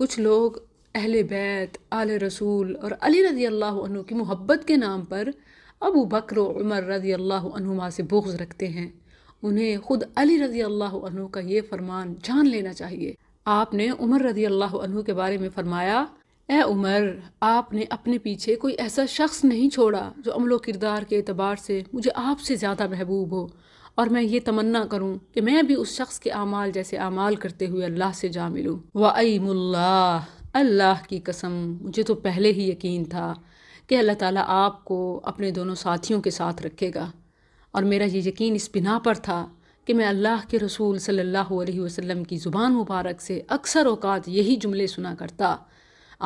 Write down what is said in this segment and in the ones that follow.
कुछ लोग अहल बैत आल रसूल और अली रज़ी अल्लाह की मोहब्बत के नाम पर अबू बकर उमर रज़ी अल्लाह से बुग्ज़ रखते हैं उन्हें ख़ुद अली रज़ी अल्लाह का ये फ़रमान जान लेना चाहिए आपने उमर रज़ी अल्लाह के बारे में फ़रमाया ए उमर आपने अपने पीछे कोई ऐसा शख्स नहीं छोड़ा जो अमलो किरदार के अतबार से मुझे आपसे ज़्यादा महबूब हो और मैं ये तमन्ना करूँ कि मैं भी उस शख्स के अमाल जैसे अमाल करते हुए अल्लाह से जा मिलूँ वाईमुल्ला अल्लाह की कसम मुझे तो पहले ही यकीन था कि अल्लाह ताला आपको अपने दोनों साथियों के साथ रखेगा और मेरा ये यकीन इस बिना पर था कि मैं अल्लाह के रसूल सल्लल्लाहु अलैहि वसल्लम की ज़ुबान मुबारक से अक्सर अवकात यही जुमले सुना करता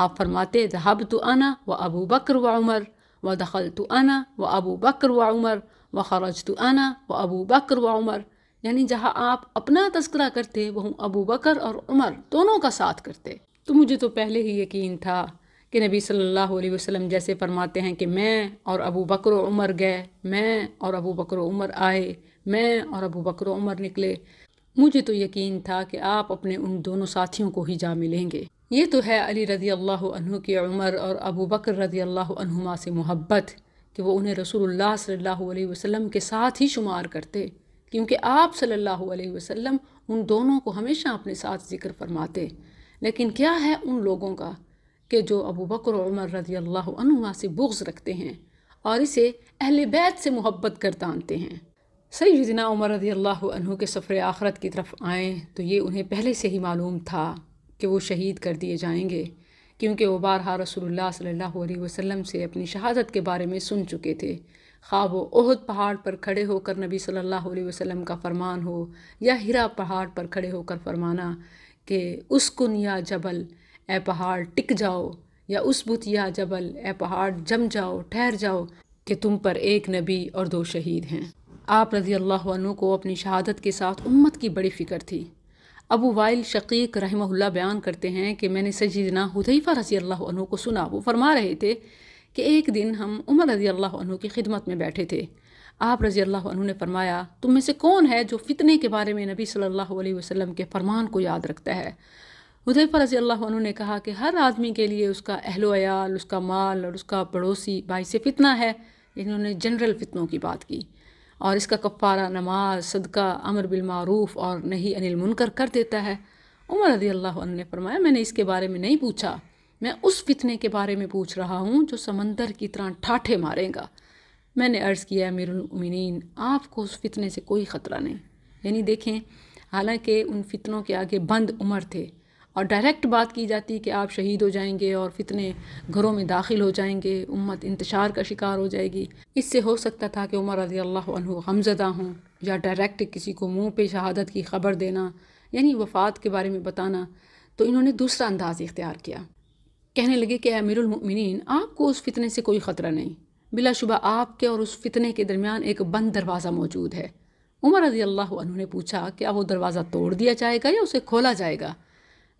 आप फरमाते जहाब तो आना व अबू बकर व उमर व दखल तो आना व अबू बकर व उमर व खरज तो आना व अबू बकर व उमर यानी जहाँ आप अपना तस्करा करते वहूँ अबू बकर और उमर दोनों का साथ करते तो मुझे तो पहले ही यकीन था कि नबी सल्लल्लाहु अलैहि वसल्लम जैसे फरमाते हैं कि मैं और अबू बकर उमर गए मैं और अबू बकर उमर आए मैं और अबू बकर उमर निकले मुझे तो यकीन था कि आप अपने उन दोनों साथियों को ही जा मिलेंगे ये तो है अली रज़ी अल्लाह की उमर और अबू बकर रज़ी अल्लाह से मोहब्बत कि वो उन्हें रसूलुल्लाह सल्लल्लाहु अलैहि वसल्लम के साथ ही शुमार करते क्योंकि आप सल्लल्लाहु अलैहि वसल्लम उन दोनों को हमेशा अपने साथ जिक्र फरमाते लेकिन क्या है उन लोगों का कि जो अबू बकर और उमर रजी अल्लाह से बुग्ज़ रखते हैं और इसे अहल बैत से मोहब्बत कर तानते हैं सईदना उमर रदी अल्लाह के सफ़र आखरत की तरफ आएँ तो ये उन्हें पहले से ही मालूम था कि वो शहीद कर दिए जाएंगे क्योंकि वो बारहा रसोल्ला सल्लल्लाहु से अपनी शहादत के बारे में सुन चुके थे खा वहद ओहद पहाड़ पर खड़े होकर नबी सल्लल्लाहु अलैहि वसल्लम का फरमान हो या हिरा पहाड़ पर खड़े होकर फरमाना कि उस कन या जबल ए पहाड़ टिक जाओ या उस बुत या जबल ए पहाड़ जम जाओ ठहर जाओ कि तुम पर एक नबी और दो शहीद हैं आप रज़ी अल्लाह को अपनी शहादत के साथ उम्मत की बड़ी फ़िक्र थी अबू वाइल शकीक रहमहुल्ला बयान करते हैं कि मैंने सजीदना हुदैफ़ा रज़ी अल्लाह को सुना वो फरमा रहे थे कि एक दिन हम उमर रज़ी अल्लाह की खिदमत में बैठे थे आप रज़ी अल्लाह ने फरमाया तुम में से कौन है जो फ़ितने के बारे में नबी सल्लल्लाहु अलैहि वसल्लम के फरमान को याद रखता है हुदैफ़ा रज़ी अल्लाह ने कहा कि हर आदमी के लिए उसका अहलो अयाल उसका माल और उसका पड़ोसी भाई से फितना है इन्होंने जनरल फितनों की बात की और इसका कफ़ारा नमाज सदका अमर बिलमूफ़ और नहीं अनिल मुनकर कर देता है उमर रदी अल्लाह ने फरमाया मैंने इसके बारे में नहीं पूछा मैं उस फितने के बारे में पूछ रहा हूँ जो समंदर की तरह ठाठे मारेगा मैंने अर्ज़ किया है अमीरमिन आपको उस फितने से कोई ख़तरा नहीं यानी देखें हालांकि उन फितनों के आगे बंद उमर थे और डायरेक्ट बात की जाती है कि आप शहीद हो जाएंगे और फितने घरों में दाखिल हो जाएंगे उम्मत इंतशार का शिकार हो जाएगी इससे हो सकता था कि उमर रजी अल्लाह गमजदा हों या डायरेक्ट किसी को मुंह पे शहादत की खबर देना यानी वफ़ात के बारे में बताना तो इन्होंने दूसरा अंदाज़ इख्तियार किया कहने लगे कि अमीरमिन आपको उस फितने से कोई ख़तरा नहीं बिलाशुबा आपके और उस फितने के दरमियान एक बंद दरवाज़ा मौजूद है उमर रजी अल्लाह ने पूछा क्या वो दरवाज़ा तोड़ दिया जाएगा या उसे खोला जाएगा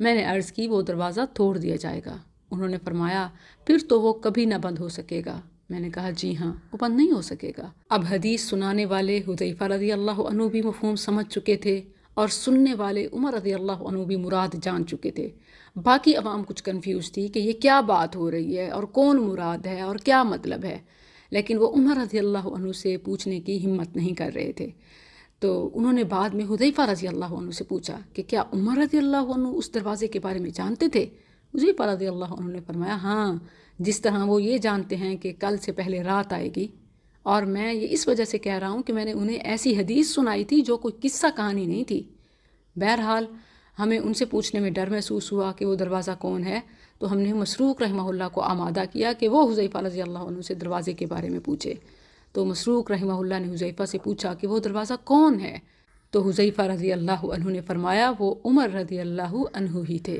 मैंने अर्ज़ की वो दरवाज़ा तोड़ दिया जाएगा उन्होंने फरमाया फिर तो वो कभी ना बंद हो सकेगा मैंने कहा जी हाँ वो बंद नहीं हो सकेगा अब हदीस सुनाने वाले हुदैफा रदी अल्लाह अनु भी मफहम समझ चुके थे और सुनने वाले उमर रदी अल्लाह अनु भी मुराद जान चुके थे बाकी आवाम कुछ कन्फ्यूज थी कि ये क्या बात हो रही है और कौन मुराद है और क्या मतलब है लेकिन वो उमर रदी अल्लाह अनु से पूछने की हिम्मत नहीं कर रहे थे तो उन्होंने बाद में हुदैफा रजी अल्लाह से पूछा कि क्या उमर रजी अल्लाह उस दरवाज़े के बारे में जानते थे हुदैफा रजी अल्लाह ने फरमाया हाँ जिस तरह वो ये जानते हैं कि कल से पहले रात आएगी और मैं ये इस वजह से कह रहा हूँ कि मैंने उन्हें ऐसी हदीस सुनाई थी जो कोई किस्सा कहानी नहीं थी बहरहाल हमें उनसे पूछने में डर महसूस हुआ कि वो दरवाज़ा कौन है तो हमने मसरूक रहमा को आमादा किया कि वो हुजैफ़ा रजी अल्लाह से दरवाज़े के बारे में पूछे तो मसरूक रहमा ने हुज़ैफ़ा से पूछा कि वो दरवाज़ा कौन है तो हुज़ैफ़ा रज़ी अल्लाह ने फरमाया वो उमर रज़ी अल्लाह ही थे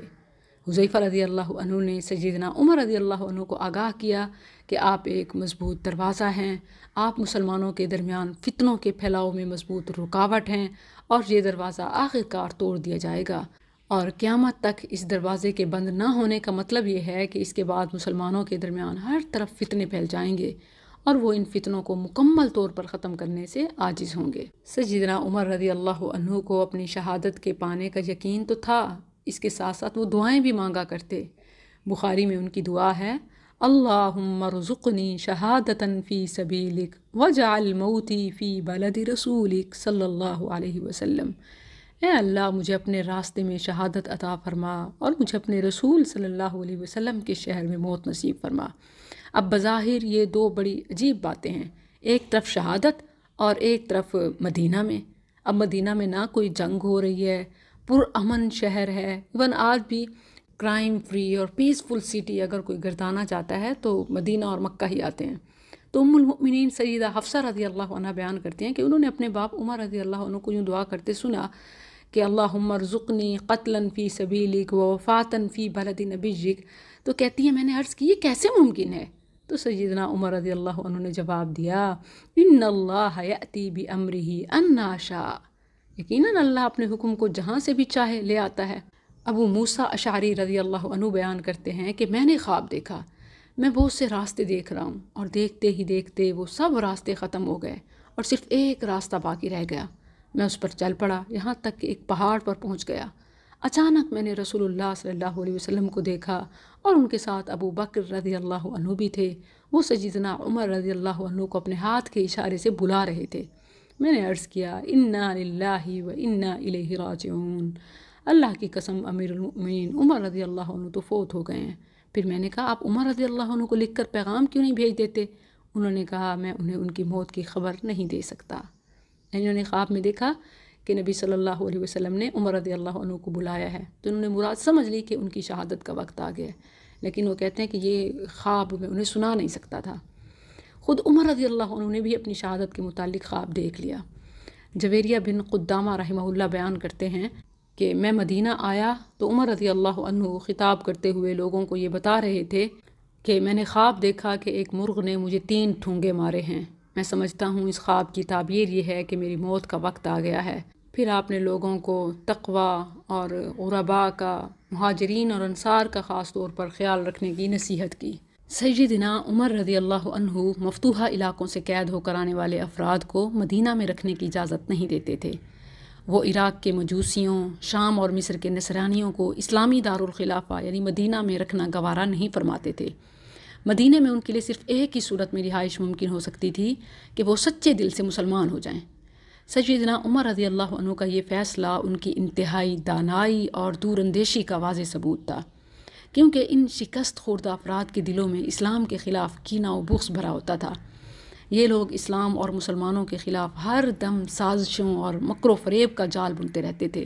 हुज़ैफ़ा रज़ी अल्लाह ने सजीदना उमर रज़ी अल्लाह को आगाह किया कि आप एक मज़बूत दरवाज़ा हैं आप मुसलमानों के दरमियान फ़ितनों के फैलाव में मज़बूत रुकावट हैं और ये दरवाज़ा आखिरकार तोड़ दिया जाएगा और क़्यामत तक इस दरवाज़े के बंद ना होने का मतलब ये है कि इसके बाद मुसलमानों के दरमियान हर तरफ फ़ितने फैल जाएंगे और वो इन फितनों को मुकम्मल तौर पर ख़त्म करने से आजिज़ होंगे सजिदना उमर रदी अल्लाह को अपनी शहादत के पाने का यकीन तो था इसके साथ साथ वो दुआएं भी मांगा करते बुखारी में उनकी दुआ है अल्लाहुम्मरज़ुक़नी शहादतन फ़ी सबीलिक वजाल मऊती फ़ी बलद रसूलिक सल्लल्लाहु अलैहि वसल्लम ए अल्लाह मुझे अपने रास्ते में शहादत अता फरमा और मुझे अपने रसूल सल्लल्लाहु अलैहि वसल्लम के शहर में मौत नसीब फरमा अब बज़ाहिर ये दो बड़ी अजीब बातें हैं एक तरफ शहादत और एक तरफ मदीना में अब मदीना में ना कोई जंग हो रही है पुरान शहर है इवन आज भी क्राइम फ्री और पीसफुल सिटी अगर कोई गर्दाना चाहता है तो मदीना और मक्का ही आते हैं तो उमिन सईदा हफ्सा रजी अल्लाह बयान करती हैं कि उन्होंने अपने बाप उमर रजी अल्लाह को यूँ दुआ करते सुना कि अल्लाह ज़ुकनी कत्लन फ़ी सबीलिक व वफ़ातन फ़ी बलद नबीजिक तो कहती है मैंने अर्ज़ की ये कैसे मुमकिन है तो सैदना उमर रदी अल्लाह उन्होंने जवाब दिया इन अल्लाहती भी अमरी ही अन्नाशा यकीन अल्लाह अपने हुक्म को जहाँ से भी चाहे ले आता है अबू मूसा अशारी रदी अल्लाह अनु बयान करते हैं कि मैंने ख्वाब देखा मैं बहुत से रास्ते देख रहा हूँ और देखते ही देखते वो सब रास्ते ख़त्म हो गए और सिर्फ़ एक रास्ता बाकी रह गया मैं उस पर चल पड़ा यहाँ तक कि एक पहाड़ पर पहुँच गया अचानक मैंने रसूलुल्लाह सल्लल्लाहु अलैहि वसल्लम को देखा और उनके साथ अबू बकर रज़ी अल्लाह भी थे वो सजीदना उमर रज़ी अल्लाह को अपने हाथ के इशारे से बुला रहे थे मैंने अर्ज़ किया इन्ना लाही व इन्ना राजून अल्लाह की कसम अमीरमिन उमर रजी अल्लाह तो फ़ौत हो गए हैं फिर मैंने कहा आप उमर रजी अल्लाह को लिख कर पैगाम क्यों नहीं भेज देते उन्होंने कहा मैं उन्हें उनकी मौत की खबर नहीं दे सकता इन्होंने ख्वाब में देखा कि नबी सल्लल्लाहु अलैहि वसल्लम ने उमर रदी अल्लाह को बुलाया है तो उन्होंने मुराद समझ ली कि उनकी शहादत का वक्त आ गया लेकिन वो कहते हैं कि ये ख्वाब में उन्हें सुना नहीं सकता था ख़ुद उमर रदी अल्लाह ने भी अपनी शहादत के मुतालिक ख्वाब देख लिया जवेरिया बिन क़ुद्दामा रहमहुल्ला बयान करते हैं कि मैं मदीना आया तो उमर रदी अल्लाह ख़िताब करते हुए लोगों को ये बता रहे थे कि मैंने ख्वाब देखा कि एक मुर्ग ने मुझे तीन ठूँगे मारे हैं मैं समझता हूँ इस ख्वाब की ताबीर ये है कि मेरी मौत का वक्त आ गया है फिर आपने लोगों को तकवा और उरबा का महाजरीन और अनसार का ख़ास तौर पर ख्याल रखने की नसीहत की सही दिना उमर रजी अल्लाह मफतूहा इलाकों से कैद होकर आने वाले अफराद को मदीना में रखने की इजाज़त नहीं देते थे वो इराक़ के मजूसियों शाम और मिस्र के नसरानियों को इस्लामी दारुलखिलाफा यानी मदीना में रखना गवारा नहीं फरमाते थे मदीने में उनके लिए सिर्फ एक ही सूरत में रिहाइश मुमकिन हो सकती थी कि वो सच्चे दिल से मुसलमान हो जाएं सजीदना उमर रजी अल्लाह का ये फ़ैसला उनकी इंतहाई दानाई और दूरंदेशी का वाज सबूत था क्योंकि इन शिकस्त खुर्द अफराद के दिलों में इस्लाम के ख़िलाफ़ कीना व बुख्स भरा होता था ये लोग इस्लाम और मुसलमानों के ख़िलाफ़ हर दम साजिशों और मकर फरेब का जाल बुनते रहते थे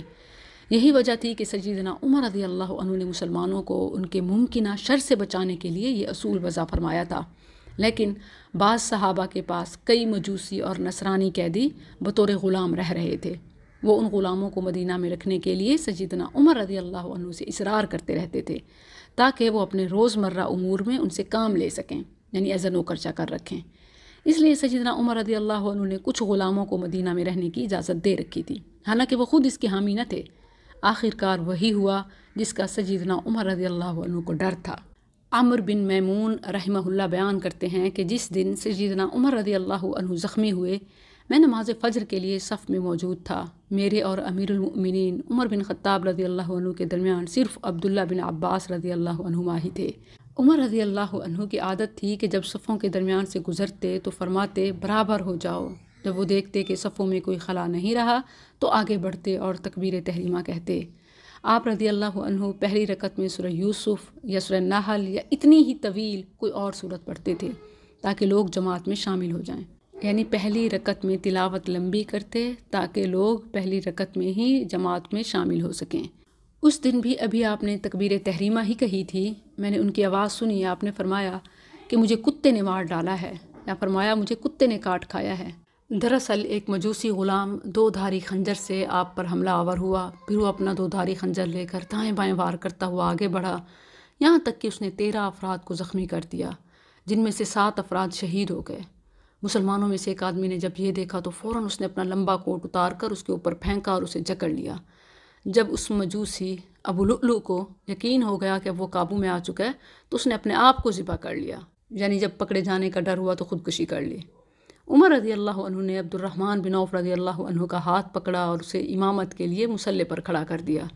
यही वजह थी कि सजीदना उमर रजी अल्लाह ने मुसलमानों को उनके मुमकिन शर से बचाने के लिए ये असूल वज़ा फरमाया था लेकिन बाद सहाबा के पास कई मजूसी और नसरानी कैदी बतौर ग़ुलाम रह रहे थे वो उन ग़ुलामों को मदीना में रखने के लिए सजीदना उमर रजी अल्लाह से इसरार करते रहते थे ताकि वो अपने रोज़मर्रा उमूर में उनसे काम ले सकें यानी एज़ नौकरचा कर रखें इसलिए सजीदना उमर रजी अल्लाह ने कुछ ग़ुलामों को मदीना में रहने की इजाज़त दे रखी थी हालांकि वो ख़ुद इसके हामी न थे आखिरकार वही हुआ जिसका सजीदना उमर रजी अल्लाह को डर था आमर बिन मैमून रहमहुल्ला बयान करते हैं कि जिस दिन सजीदना उमर रजी अल्लाह ज़ख्मी हुए मैं नमाज फ़जर के लिए सफ़ में मौजूद था मेरे और अमीरमिन उमर बिन ख़त्ताब रजी अल्लाह के दरमियान सिर्फ अब्दुल्ला बिन अब्बास रजी अल्लाह ही थे उमर रजी अल्लाह की आदत थी कि जब सफ़ों के दरमियान से गुज़रते तो फरमाते बराबर हो जाओ जब वो देखते कि सफ़ों में कोई खला नहीं रहा तो आगे बढ़ते और तकबीर तहरीमा कहते आप रदी अल्लाह पहली रकत में सुर यूसुफ़ या सुर नाहल या इतनी ही तवील कोई और सूरत पढ़ते थे ताकि लोग जमात में शामिल हो जाएं यानी पहली रकत में तिलावत लंबी करते ताकि लोग पहली रकत में ही जमात में शामिल हो सकें उस दिन भी अभी आपने तकबीर तहरीमा ही कही थी मैंने उनकी आवाज़ सुनी आपने फरमाया कि मुझे कुत्ते ने मार डाला है या फरमाया मुझे कुत्ते ने काट खाया है दरअसल एक मजूसी ग़ुलाम दो धारी खंजर से आप पर हमला आवर हुआ फिर वो अपना दो धारी खंजर लेकर दाएँ बाएँ वार करता हुआ आगे बढ़ा यहाँ तक कि उसने तेरह अफराद को ज़ख्मी कर दिया जिनमें से सात अफराद शहीद हो गए मुसलमानों में से एक आदमी ने जब यह देखा तो फ़ौर उसने अपना लंबा कोट उतार कर उसके ऊपर फेंका और उसे जकड़ लिया जब उस मजूसी अबुलू को यकीन हो गया कि वो काबू में आ चुका है तो उसने अपने आप को ज़िबा कर लिया यानी जब पकड़े जाने का डर हुआ तो ख़ुदकुशी कर ली उमर रजी अल्लाह ने अब्दुलरहमान बिन औफ रजी अल्लाह का हाथ पकड़ा और उसे इमामत के लिए मुसल्ले पर खड़ा कर दिया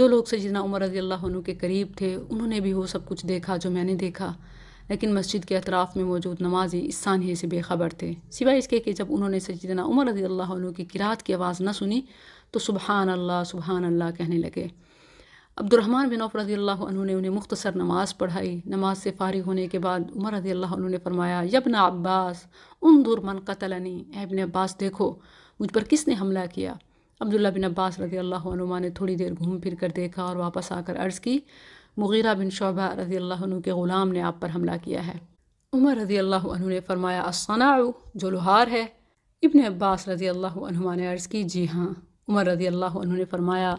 जो लोग सजना उमर रजी अल्लाह के करीब थे उन्होंने भी वो सब कुछ देखा जो मैंने देखा लेकिन मस्जिद के अतराफ़ में मौजूद नमाजी इस सानहे से बेखबर थे सिवाय इसके कि जब उन्होंने सजना उमर रजी अल्लाह की किरात की आवाज़ न सुनी तो सुबहान अल्लाह सुबहान अल्लाह कहने लगे अब्दुलरहमान बिन औफ रज़ी अल्लाह ने उन्हें मुख्तसर नमाज़ पढ़ाई नमाज से फ़ारिग होने के बाद उमर रज़ी अल्लाह ने फरमाया यबना अब्बास उन दुरमन कतल कतलनी एबन अब्बास देखो मुझ पर किसने हमला किया अब्दुल्ला बिन अब्बास रज़ी अल्लाह ने थोड़ी देर घूम फिर कर देखा और वापस आकर अर्ज़ की मुगीरा बिन शोबा रज़ी अल्लाह के ग़ुलाम ने आप पर हमला किया है उमर रज़ी अल्लाह ने फरमाया असनाउ जो लोहार है इबन अब्बास रज़ी अल्लाह ने अर्ज़ की जी हाँ उमर रज़ी अल्लाह ने फरमाया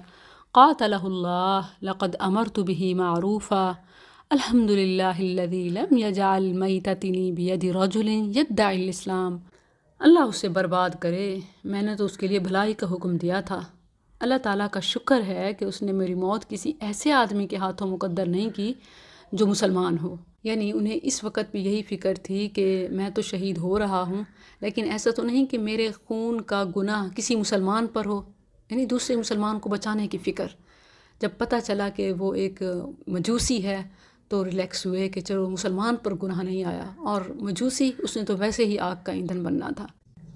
قاتله الله لقد أمرت به معروفا الحمد لله الذي लम यजाल मईतनी बियदि रजुल यद्दाइल्लाम अल्लाह उसे बर्बाद करे मैंने तो उसके लिए भलाई का हुक्म दिया था अल्लाह ताला का शुक्र है कि उसने मेरी मौत किसी ऐसे आदमी के हाथों मुकद्दर नहीं की जो मुसलमान हो यानी उन्हें इस वक्त भी यही फ़िक्र थी कि मैं तो शहीद हो रहा हूँ लेकिन ऐसा तो नहीं कि मेरे खून का गुनाह किसी मुसलमान पर हो यानी दूसरे मुसलमान को बचाने की फ़िक्र जब पता चला कि वो एक मजूसी है तो रिलैक्स हुए कि चलो मुसलमान पर गुनाह नहीं आया और मजूसी उसने तो वैसे ही आग का ईंधन बनना था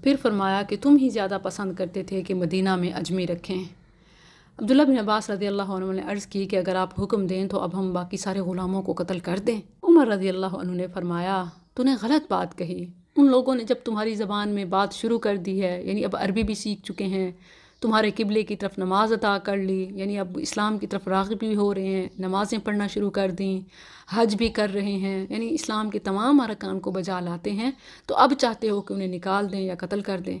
फिर फरमाया कि तुम ही ज़्यादा पसंद करते थे कि मदीना में अजमी रखें अब्दुल्ला बिन अब्बास रदी अल्लाह ने अर्ज़ की कि अगर आप हुक्म दें तो अब हम बाकी सारे ग़ुलामों को कत्ल कर दें उमर रदी अल्लाह ने फरमाया तूने गलत बात कही उन लोगों ने जब तुम्हारी ज़बान में बात शुरू कर दी है यानी अब अरबी भी सीख चुके हैं तुम्हारे किबले की तरफ नमाज अता कर ली यानी अब इस्लाम की तरफ रागब भी हो रहे हैं नमाज़ें पढ़ना शुरू कर दी हज भी कर रहे हैं यानी इस्लाम के तमाम अरकान को बजा लाते हैं तो अब चाहते हो कि उन्हें निकाल दें या कत्ल कर दें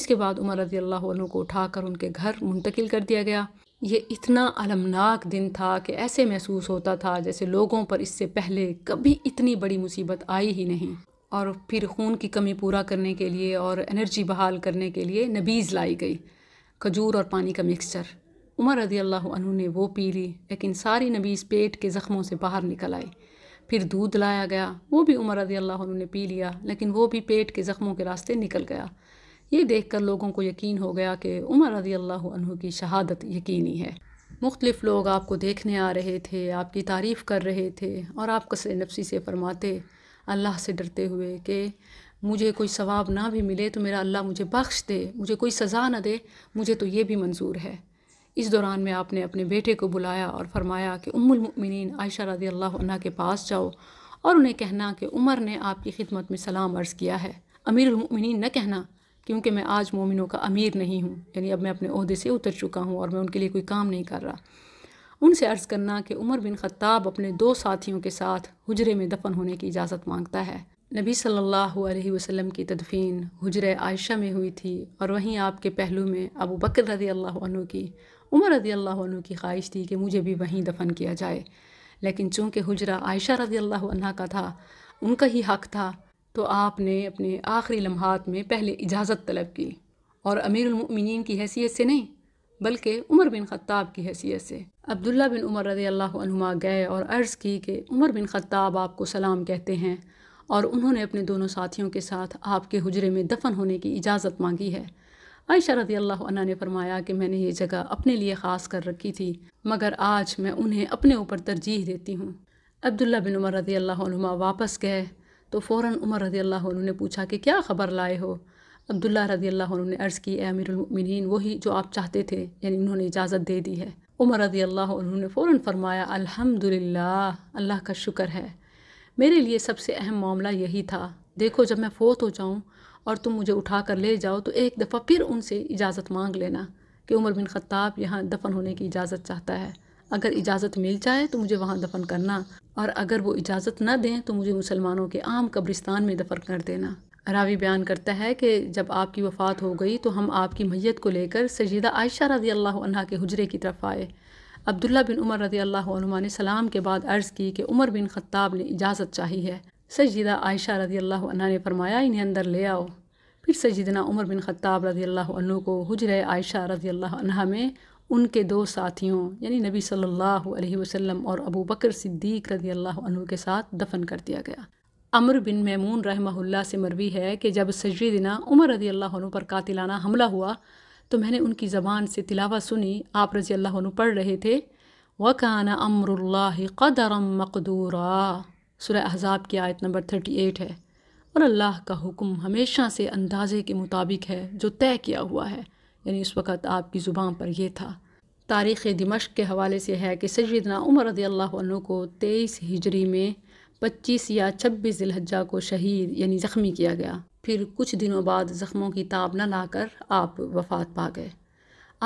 इसके बाद उमर रजी अल्लाह को उठाकर उनके घर मुंतकिल कर दिया गया ये इतना अलमनाक दिन था कि ऐसे महसूस होता था जैसे लोगों पर इससे पहले कभी इतनी बड़ी मुसीबत आई ही नहीं और फिर खून की कमी पूरा करने के लिए और एनर्जी बहाल करने के लिए नबीज़ लाई गई खजूर और पानी का मिक्सचर उमर रदी अल्लाह ने वो पी ली लेकिन सारी नबीज़ पेट के ज़ख्मों से बाहर निकल आई फिर दूध लाया गया वो भी उमर रदी अल्लाह ने पी लिया लेकिन वो भी पेट के ज़ख्मों के रास्ते निकल गया ये देख कर लोगों को यकीन हो गया कि उमर रदी अल्लाह की शहादत यकीनी है मुख्तलिफ़ लोग आपको देखने आ रहे थे आपकी तारीफ़ कर रहे थे और आप कसर नफसी से फरमाते अल्लाह से डरते हुए कि मुझे कोई सवाब ना भी मिले तो मेरा अल्लाह मुझे बख्श दे मुझे कोई सज़ा ना दे मुझे तो ये भी मंजूर है इस दौरान में आपने अपने बेटे को बुलाया और फरमाया कि उम्मिन आयशा रदी अल्लाह के पास जाओ और उन्हें कहना कि उमर ने आपकी खिदमत में सलाम अर्ज़ किया है अमीरमिन न कहना क्योंकि मैं आज मोमिनों का अमीर नहीं हूँ यानी अब मैं अपने अहदे से उतर चुका हूँ और मैं उनके लिए कोई काम नहीं कर रहा उनसे अर्ज़ करना कि उमर बिन ख़त्ताब अपने दो साथियों के साथ हुजरे में दफन होने की इजाज़त मांगता है नबी सल्लल्लाहु अलैहि वसल्लम की तदफीन हजर आयशा में हुई थी और वहीं आपके पहलू में अबू बकर रज़ी अल्लाह की उमर रज़ी अल्लाह की ख्वाहिश थी कि मुझे भी वहीं दफन किया जाए लेकिन चूँकि हजरा आयशा रदी अल्लाह का था उनका ही हक था तो आपने अपने आखिरी लम्हात में पहले इजाज़त तलब की और अमीरमिन की हैसियत से नहीं बल्कि उमर बिन ख़त्ताब की हैसियत से अब्दुल्ला बिन उमर रज़ी अल्लाह गए और अर्ज़ की कि उमर बिन ख़त्ताब आपको सलाम कहते हैं और उन्होंने अपने दोनों साथियों के साथ आपके हुजरे में दफन होने की इजाज़त मांगी है आयशा रदी अल्लाह ने फरमाया कि मैंने ये जगह अपने लिए ख़ास कर रखी थी मगर आज मैं उन्हें अपने ऊपर तरजीह देती हूँ अब्दुल्ला बिन उमर रदी अल्लाह वापस गए तो फ़ौर उमर रदी अल्लाह ने पूछा कि क्या ख़बर लाए हो अब्दुल्ला रदी अल्लाह ने अर्ज़ की अमीरमिन वही जो आप चाहते थे यानी उन्होंने इजाज़त दे दी है उमर रदी अल्लाह ने फ़ौर फरमाया अल्हम्दुलिल्लाह अल्लाह का शुक्र है मेरे लिए सबसे अहम मामला यही था देखो जब मैं फ़ोत हो जाऊँ और तुम मुझे उठा कर ले जाओ तो एक दफ़ा फिर उनसे इजाज़त मांग लेना कि उमर बिन ख़त्ताब यहाँ दफ़न होने की इजाज़त चाहता है अगर इजाज़त मिल जाए तो मुझे वहाँ दफ़न करना और अगर वो इजाज़त ना दें तो मुझे मुसलमानों के आम कब्रिस्तान में दफ़न कर देना रावी बयान करता है कि जब आपकी वफ़ात हो गई तो हम आपकी मैयत को लेकर सजीदा आयशा रज़ी अल्लाह के हजरे की तरफ आए अब्दुल्ला बिन उमर रज़ी अल्लाह ने सलाम के बाद अर्ज़ की कि उमर बिन ख़त्ताब ने इजाज़त चाही है सजीदा आयशा रज़ी अल्लाह ने फरमाया इन्हें अंदर ले आओ फिर सजदना उमर बिन ख़त्ताब रज़ी अल्लाह को हजर आयशा रजी अल्लाह में उनके दो साथियों यानी नबी सल्लल्लाहु अलैहि वसल्लम और अबू बकर सिद्दीक रजी अल्लाह के साथ दफन कर दिया गया अमर बिन मैमून रहमहुल्ला से मरवी है कि जब सजदना उमर रजी अल्लाह पर कातिलाना हमला हुआ तो मैंने उनकी ज़बान से तिलावा सुनी आप रज़ी अल्लाह पढ़ रहे थे वकाना अमर कदरम मकदूरा सुरह अहजाब की आयत नंबर थर्टी एट है और अल्लाह का हुक्म हमेशा से अंदाज़े के मुताबिक है जो तय किया हुआ है यानी उस वक़्त आपकी ज़ुबान पर यह था तारीख़ दिमश के हवाले से है कि सजदना उमर रदी अल्लाह को तेईस हिजरी में पच्चीस या छब्बीस जिलहजा को शहीद यानी ज़ख्मी किया गया फिर कुछ दिनों बाद ज़ख्मों की ताब न लाकर आप वफात पा गए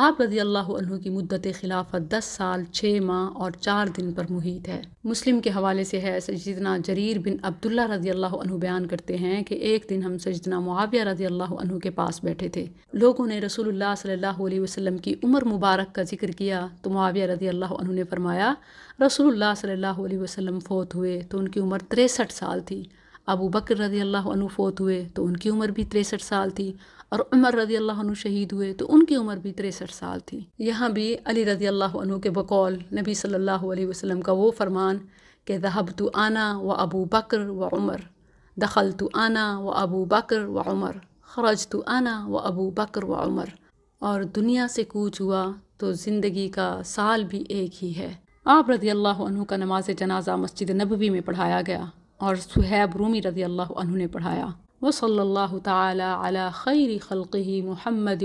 आप रजी अल्लाह की मुद्दत खिलाफत दस साल छः माह और चार दिन पर मुहित है मुस्लिम के हवाले से है सजदना जरीर बिन अब्दुल्ला रजी अल्लाह बयान करते हैं कि एक दिन हम सजदना मुआविया रजी अल्लाह के पास बैठे थे लोगों ने रसूल सल्ला वसलम की उम्र मुबारक का जिक्र किया तो मुआविया रजी अल्लाह ने फरमाया रसूल सल्ला वसलम फोत हुए तो उनकी उम्र तिरसठ साल थी अबू बकर रदी अल्लाह फ़ोत हुए तो उनकी उम्र भी तिरसठ साल थी और उमर रदी अल्लाह शहीद हुए तो उनकी उम्र भी तिरसठ साल थी यहाँ भी अली रदी अल्लाह के बकौल नबी सल्लल्लाहु अलैहि वसल्लम का वो फ़रमान कि दहब तो आना व अबू बकर व उमर दखल तो आना व अबू बकर व उमर खरज तो आना व अबू बकर व उमर और दुनिया से कूच हुआ तो ज़िंदगी का साल भी एक ही है आप रदी अल्लाह का नमाज जनाजा मस्जिद नबवी में पढ़ाया गया और सुहैब रूमी रज़ी अल्लाह ने पढ़ाया व तला खैरी खैर खल़ी महमद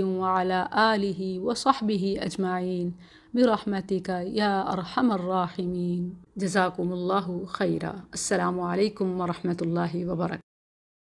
आलि वसहबी अजमाइन का या अरहमर्राहिमीन जजाकुमल्ला खैरा अल्लाम वरहमल वर्क